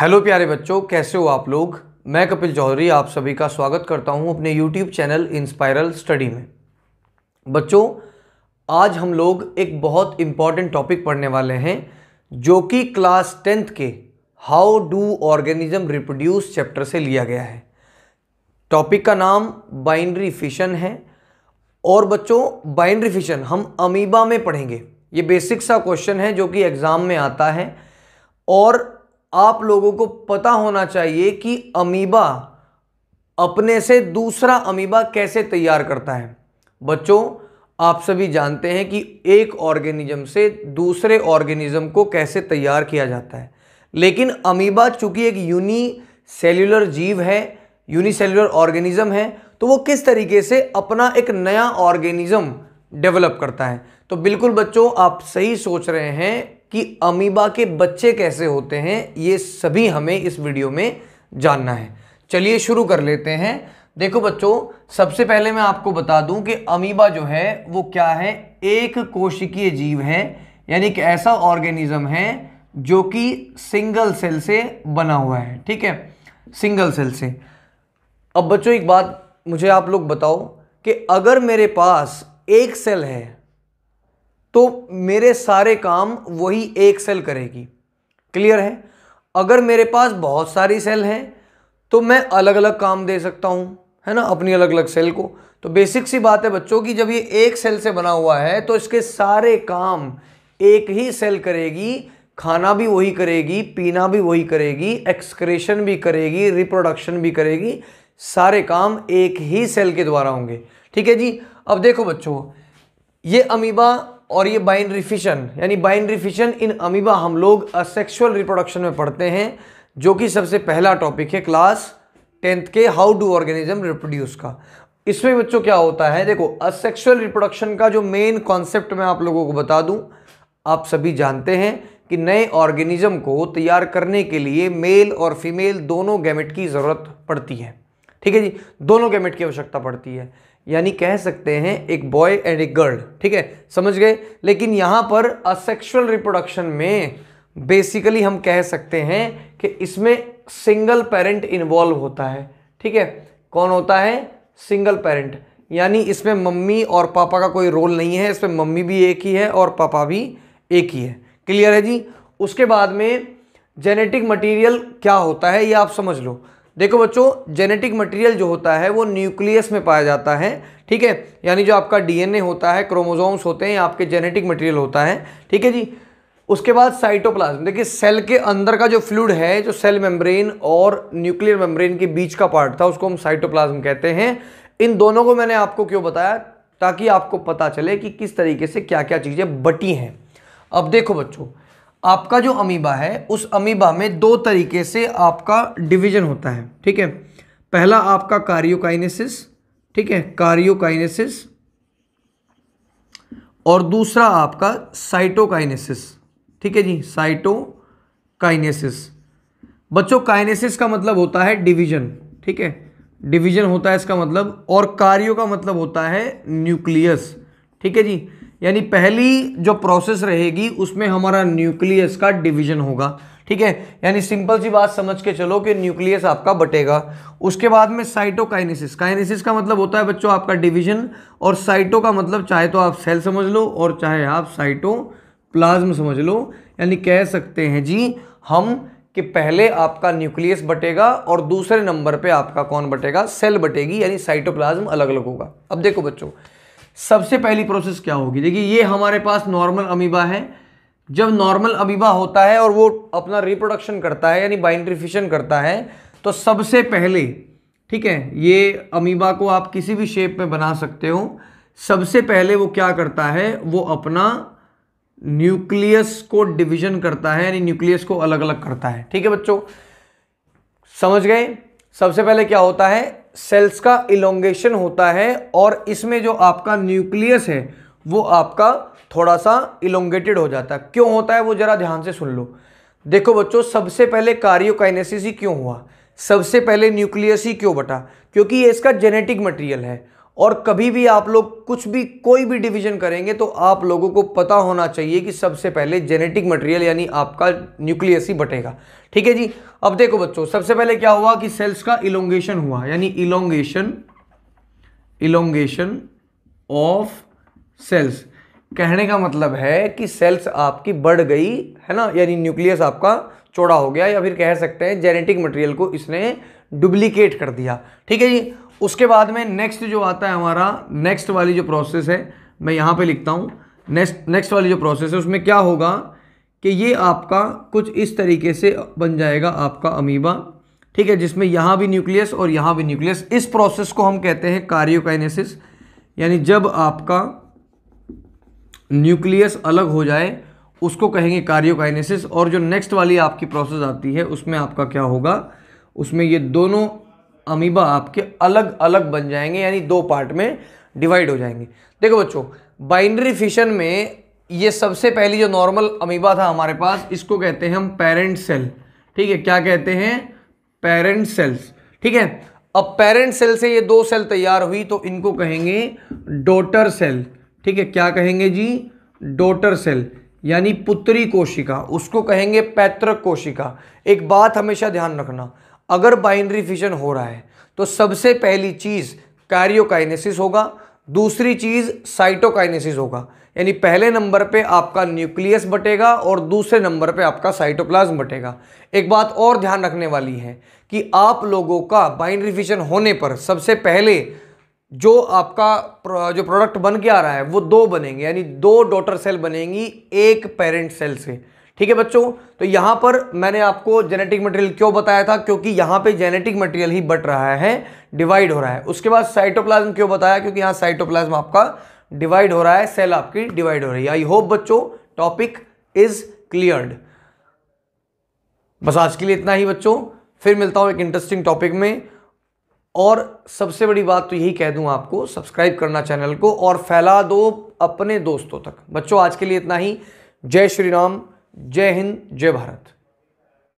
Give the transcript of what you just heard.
hello प्यारे बच्चों कैसे हो आप लोग मैं कपिल चौधरी आप सभी का स्वागत करता हूं अपने यूट्यूब चैनल इंस्पायरल स्टडी में बच्चों आज हम लोग एक बहुत इम्पॉर्टेंट टॉपिक पढ़ने वाले हैं जो कि क्लास टेंथ के how do organism reproduce chapter से लिया गया है टॉपिक का नाम बाइंड्री फिशन है और बच्चों बाइंड्री फिशन हम अमीबा में पढ़ेंगे ये बेसिक सा क्वेश्चन है जो कि एग्ज़ाम में आता है और आप लोगों को पता होना चाहिए कि अमीबा अपने से दूसरा अमीबा कैसे तैयार करता है बच्चों आप सभी जानते हैं कि एक ऑर्गेनिज्म से दूसरे ऑर्गेनिज्म को कैसे तैयार किया जाता है लेकिन अमीबा चूंकि एक यूनी सेल्यूलर जीव है यूनिसेल्यूलर ऑर्गेनिज्म है तो वो किस तरीके से अपना एक नया ऑर्गेनिज्म डेवलप करता है तो बिल्कुल बच्चों आप सही सोच रहे हैं कि अमीबा के बच्चे कैसे होते हैं ये सभी हमें इस वीडियो में जानना है चलिए शुरू कर लेते हैं देखो बच्चों सबसे पहले मैं आपको बता दूं कि अमीबा जो है वो क्या है एक कोशिकीय जीव है यानी कि ऐसा ऑर्गेनिज्म है जो कि सिंगल सेल से बना हुआ है ठीक है सिंगल सेल से अब बच्चों एक बात मुझे आप लोग बताओ कि अगर मेरे पास एक सेल है तो मेरे सारे काम वही एक सेल करेगी क्लियर है अगर मेरे पास बहुत सारी सेल हैं तो मैं अलग अलग काम दे सकता हूँ है ना अपनी अलग अलग सेल को तो बेसिक सी बात है बच्चों की जब ये एक सेल से बना हुआ है तो इसके सारे काम एक ही सेल करेगी खाना भी वही करेगी पीना भी वही करेगी एक्सक्रेशन भी करेगी रिप्रोडक्शन भी करेगी सारे काम एक ही सेल के द्वारा होंगे ठीक है जी अब देखो बच्चों ये अमीबा और ये बाइनरी फिशन यानी बाइनरी फिशन इन अमीबा हम लोग असेक्सुअल रिप्रोडक्शन में पढ़ते हैं जो कि सबसे पहला टॉपिक है क्लास टेंथ के हाउ डू ऑर्गेनिज्म रिप्रोड्यूस का इसमें बच्चों क्या होता है देखो असेक्सुअल रिप्रोडक्शन का जो मेन कॉन्सेप्ट मैं आप लोगों को बता दूं आप सभी जानते हैं कि नए ऑर्गेनिज्म को तैयार करने के लिए मेल और फीमेल दोनों गैमेट की ज़रूरत पड़ती है ठीक है जी दोनों गैमेट की आवश्यकता पड़ती है यानी कह सकते हैं एक बॉय एंड एक गर्ल ठीक है समझ गए लेकिन यहाँ पर असेक्सुअल रिप्रोडक्शन में बेसिकली हम कह सकते हैं कि इसमें सिंगल पेरेंट इन्वॉल्व होता है ठीक है कौन होता है सिंगल पेरेंट यानी इसमें मम्मी और पापा का कोई रोल नहीं है इसमें मम्मी भी एक ही है और पापा भी एक ही है क्लियर है जी उसके बाद में जेनेटिक मटेरियल क्या होता है ये आप समझ लो देखो बच्चों जेनेटिक मटेरियल जो होता है वो न्यूक्लियस में पाया जाता है ठीक है यानी जो आपका डीएनए होता है क्रोमोजोम्स होते हैं आपके जेनेटिक मटेरियल होता है ठीक है जी उसके बाद साइटोप्लाज्म देखिए सेल के अंदर का जो फ्लूड है जो सेल मेम्ब्रेन और न्यूक्लियर मेम्ब्रेन के बीच का पार्ट था उसको हम साइटोप्लाज्म कहते हैं इन दोनों को मैंने आपको क्यों बताया ताकि आपको पता चले कि किस तरीके से क्या क्या चीज़ें बटी हैं अब देखो बच्चों आपका जो अमीबा है उस अमीबा में दो तरीके से आपका डिवीजन होता है ठीक है पहला आपका कार्योकाइनेसिस ठीक है कार्योकाइनेसिस और दूसरा आपका साइटोकाइनेसिस ठीक है जी साइटोकाइनेसिस बच्चों काइनेसिस का मतलब होता है डिवीजन ठीक है डिवीजन होता है इसका मतलब और कार्यो का मतलब होता है न्यूक्लियस ठीक है जी यानी पहली जो प्रोसेस रहेगी उसमें हमारा न्यूक्लियस का डिवीजन होगा ठीक है यानी सिंपल सी बात समझ के चलो कि न्यूक्लियस आपका बटेगा उसके बाद में साइटोकाइनेसिस काइनेसिस का मतलब होता है बच्चों आपका डिवीजन और साइटो का मतलब चाहे तो आप सेल समझ लो और चाहे आप साइटो प्लाज्म समझ लो यानी कह सकते हैं जी हम कि पहले आपका न्यूक्लियस बटेगा और दूसरे नंबर पे आपका कौन बटेगा सेल बटेगी यानी साइटोप्लाज्म अलग अलग होगा अब देखो बच्चों सबसे पहली प्रोसेस क्या होगी देखिए ये हमारे पास नॉर्मल अमीबा है जब नॉर्मल अमीबा होता है और वो अपना रिप्रोडक्शन करता है यानी बाइंड्रिफिशन करता है तो सबसे पहले ठीक है ये अमीबा को आप किसी भी शेप में बना सकते हो सबसे पहले वो क्या करता है वो अपना न्यूक्लियस को डिवीजन करता है यानी न्यूक्लियस को अलग अलग करता है ठीक है बच्चों समझ गए सबसे पहले क्या होता है सेल्स का इलोंगेशन होता है और इसमें जो आपका न्यूक्लियस है वो आपका थोड़ा सा इलोंगेटेड हो जाता है क्यों होता है वो ज़रा ध्यान से सुन लो देखो बच्चों सबसे पहले कारियोकाइनेसिस ही क्यों हुआ सबसे पहले न्यूक्लियस ही क्यों बटा क्योंकि ये इसका जेनेटिक मटेरियल है और कभी भी आप लोग कुछ भी कोई भी डिवीजन करेंगे तो आप लोगों को पता होना चाहिए कि सबसे पहले जेनेटिक मटेरियल यानी आपका न्यूक्लियस ही बटेगा ठीक है जी अब देखो बच्चों सबसे पहले क्या हुआ कि सेल्स का इलोंगेशन हुआ यानी इलोंगेशन इलोंगेशन ऑफ सेल्स कहने का मतलब है कि सेल्स आपकी बढ़ गई है ना यानी न्यूक्लियस आपका चौड़ा हो गया या फिर कह सकते हैं जेनेटिक मटेरियल को इसने डुप्लीकेट कर दिया ठीक है जी उसके बाद में नेक्स्ट जो आता है हमारा नेक्स्ट वाली जो प्रोसेस है मैं यहाँ पे लिखता हूँ नेक्स्ट नेक्स्ट वाली जो प्रोसेस है उसमें क्या होगा कि ये आपका कुछ इस तरीके से बन जाएगा आपका अमीबा ठीक है जिसमें यहाँ भी न्यूक्लियस और यहाँ भी न्यूक्लियस इस प्रोसेस को हम कहते हैं कार्योकाइनेसिस यानी जब आपका न्यूक्लियस अलग हो जाए उसको कहेंगे कार्योकाइनेसिस और जो नेक्स्ट वाली आपकी प्रोसेस आती है उसमें आपका क्या होगा उसमें ये दोनों अमीबा आपके अलग अलग बन जाएंगे यानी दो पार्ट में डिवाइड हो जाएंगे देखो बच्चों बाइनरी फिशन में ये सबसे पहली जो नॉर्मल अमीबा था हमारे पास इसको कहते हैं हम पेरेंट सेल ठीक है क्या कहते हैं पेरेंट सेल्स ठीक है अब पेरेंट सेल से ये दो सेल तैयार हुई तो इनको कहेंगे डोटर सेल ठीक है क्या कहेंगे जी डोटर सेल यानी पुत्री कोशिका उसको कहेंगे पैतृक कोशिका एक बात हमेशा ध्यान रखना अगर बाइनरी फिशन हो रहा है तो सबसे पहली चीज़ कैरियोकाइनेसिस होगा दूसरी चीज़ साइटोकाइनेसिस होगा यानी पहले नंबर पे आपका न्यूक्लियस बटेगा और दूसरे नंबर पे आपका साइटोप्लाज्म बटेगा एक बात और ध्यान रखने वाली है कि आप लोगों का बाइनरी फिशन होने पर सबसे पहले जो आपका जो प्रोडक्ट बन के आ रहा है वो दो बनेंगे यानी दो डॉटर सेल बनेंगी एक पेरेंट सेल से ठीक है बच्चों तो यहां पर मैंने आपको जेनेटिक मटेरियल क्यों बताया था क्योंकि यहां पे जेनेटिक मटेरियल ही बट रहा है डिवाइड हो रहा है उसके बाद साइटोप्लाज्म क्यों बताया क्योंकि यहां साइटोप्लाज्म आपका डिवाइड हो रहा है सेल आपकी डिवाइड हो रही है आई होप बच्चों टॉपिक इज क्लियर्ड बस आज के लिए इतना ही बच्चों फिर मिलता हूं एक इंटरेस्टिंग टॉपिक में और सबसे बड़ी बात तो यही कह दूं आपको सब्सक्राइब करना चैनल को और फैला दो अपने दोस्तों तक बच्चों आज के लिए इतना ही जय श्री राम जय हिंद जय भारत